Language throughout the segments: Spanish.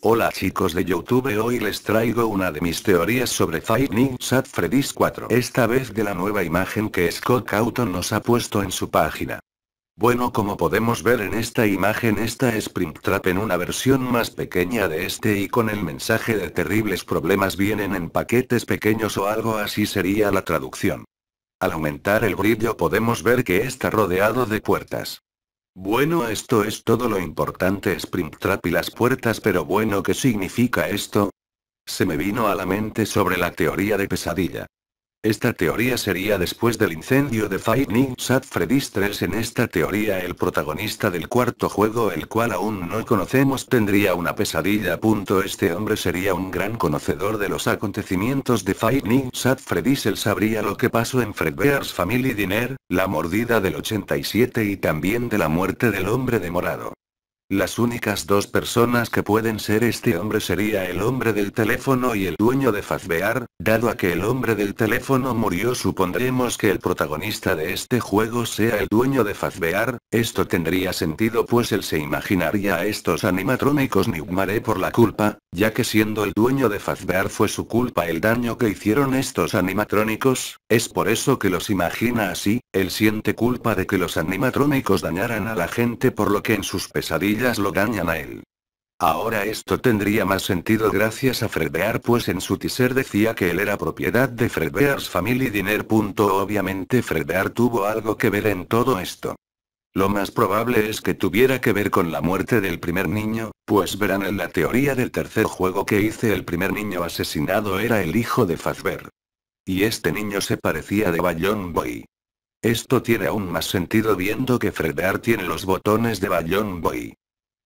Hola chicos de Youtube hoy les traigo una de mis teorías sobre Finding Sad Freddy's 4 esta vez de la nueva imagen que Scott Cawthon nos ha puesto en su página. Bueno como podemos ver en esta imagen esta es Trap en una versión más pequeña de este y con el mensaje de terribles problemas vienen en paquetes pequeños o algo así sería la traducción. Al aumentar el brillo podemos ver que está rodeado de puertas. Bueno esto es todo lo importante Springtrap y las puertas pero bueno ¿qué significa esto? Se me vino a la mente sobre la teoría de pesadilla. Esta teoría sería después del incendio de Five Sad Freddy's 3. En esta teoría el protagonista del cuarto juego, el cual aún no conocemos, tendría una pesadilla. Este hombre sería un gran conocedor de los acontecimientos de Five Sad Freddy's. Él sabría lo que pasó en Fredbear's Family Dinner, la mordida del 87 y también de la muerte del hombre de morado. Las únicas dos personas que pueden ser este hombre sería el hombre del teléfono y el dueño de Fazbear, dado a que el hombre del teléfono murió supondremos que el protagonista de este juego sea el dueño de Fazbear, esto tendría sentido pues él se imaginaría a estos animatrónicos Nigmaré por la culpa, ya que siendo el dueño de Fazbear fue su culpa el daño que hicieron estos animatrónicos, es por eso que los imagina así, él siente culpa de que los animatrónicos dañaran a la gente por lo que en sus pesadillas lo dañan a él. Ahora esto tendría más sentido gracias a Fredbear pues en su teaser decía que él era propiedad de Fredbear's Family Dinner. Obviamente Fredbear tuvo algo que ver en todo esto. Lo más probable es que tuviera que ver con la muerte del primer niño, pues verán en la teoría del tercer juego que hice el primer niño asesinado era el hijo de Fazbear. Y este niño se parecía de Bayon Boy. Esto tiene aún más sentido viendo que Fredbear tiene los botones de Bayon Boy.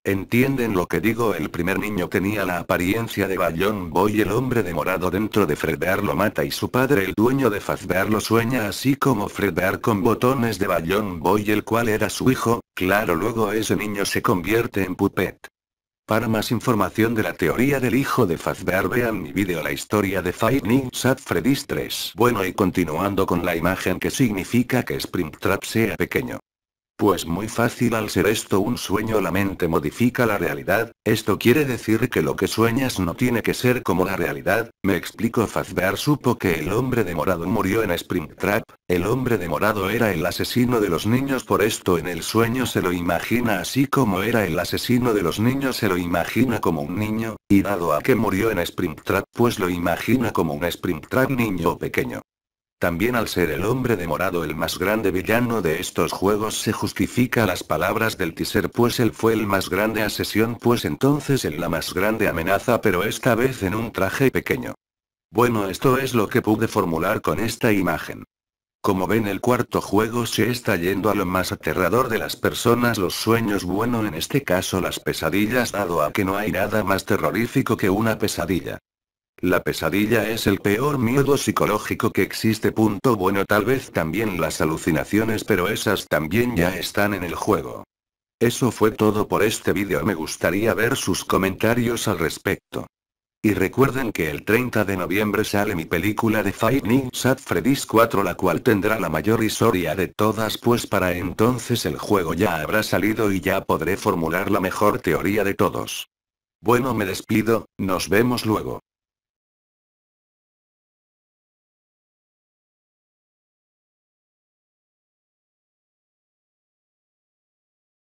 ¿Entienden lo que digo? El primer niño tenía la apariencia de Bayon Boy, el hombre de morado dentro de Fredbear lo mata y su padre el dueño de Fazbear lo sueña así como Fredbear con botones de Bayon Boy el cual era su hijo, claro luego ese niño se convierte en Puppet. Para más información de la teoría del hijo de Fazbear vean mi video La historia de Five Nights at Freddy's 3. Bueno y continuando con la imagen que significa que Springtrap sea pequeño. Pues muy fácil al ser esto un sueño la mente modifica la realidad, esto quiere decir que lo que sueñas no tiene que ser como la realidad, me explico Fazbear supo que el hombre de morado murió en Springtrap, el hombre de morado era el asesino de los niños por esto en el sueño se lo imagina así como era el asesino de los niños se lo imagina como un niño, y dado a que murió en Springtrap pues lo imagina como un Springtrap niño pequeño. También al ser el hombre de morado el más grande villano de estos juegos se justifica las palabras del teaser pues él fue el más grande asesión pues entonces en la más grande amenaza pero esta vez en un traje pequeño. Bueno esto es lo que pude formular con esta imagen. Como ven el cuarto juego se está yendo a lo más aterrador de las personas los sueños bueno en este caso las pesadillas dado a que no hay nada más terrorífico que una pesadilla. La pesadilla es el peor miedo psicológico que existe. Punto bueno, tal vez también las alucinaciones, pero esas también ya están en el juego. Eso fue todo por este vídeo, me gustaría ver sus comentarios al respecto. Y recuerden que el 30 de noviembre sale mi película de Five Nights at Freddy's 4 la cual tendrá la mayor historia de todas pues para entonces el juego ya habrá salido y ya podré formular la mejor teoría de todos. Bueno me despido, nos vemos luego.